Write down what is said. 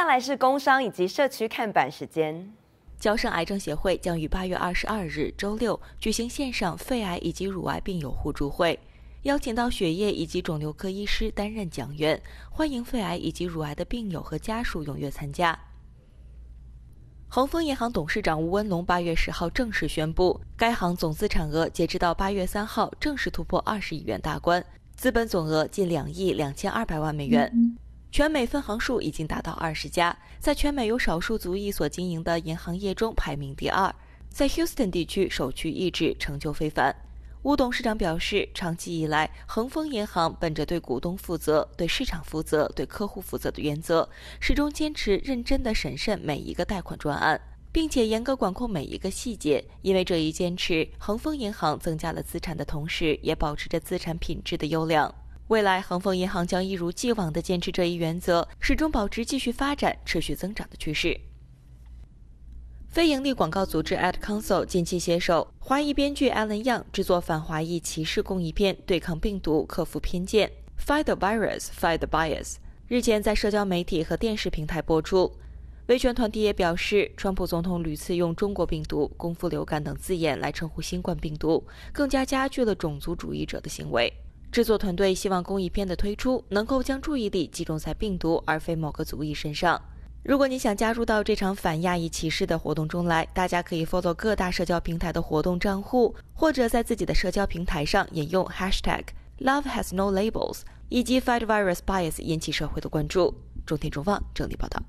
接下来是工商以及社区看板时间。交生癌症协会将于八月二十二日周六举行线上肺癌以及乳癌病友互助会，邀请到血液以及肿瘤科医师担任讲员，欢迎肺癌以及乳癌的病友和家属踊跃参加。恒丰银行董事长吴文龙八月十号正式宣布，该行总资产额截止到八月三号正式突破二十亿元大关，资本总额近两亿两千二百万美元。全美分行数已经达到二十家，在全美由少数族裔所经营的银行业中排名第二，在 Houston 地区首屈一指，成就非凡。吴董事长表示，长期以来，恒丰银行本着对股东负责、对市场负责、对客户负责的原则，始终坚持认真地审慎每一个贷款专案，并且严格管控每一个细节。因为这一坚持，恒丰银行增加了资产的同时，也保持着资产品质的优良。未来，恒丰银行将一如既往的坚持这一原则，始终保持继续发展、持续增长的趋势。非营利广告组织 Ad Council 近期携手华裔编剧 Alan y u n g 制作反华裔歧视公益片《对抗病毒，克服偏见》，Fight the Virus, Fight the Bias。日前在社交媒体和电视平台播出。维权团体也表示，川普总统屡次用“中国病毒”“功夫流感”等字眼来称呼新冠病毒，更加加剧了种族主义者的行为。制作团队希望公益片的推出能够将注意力集中在病毒，而非某个族裔身上。如果你想加入到这场反亚裔歧视的活动中来，大家可以 follow 各大社交平台的活动账户，或者在自己的社交平台上引用 #Hashtag Love Has No Labels# 以及 #Fight Virus Bias#，引起社会的关注。中天中放整理报道。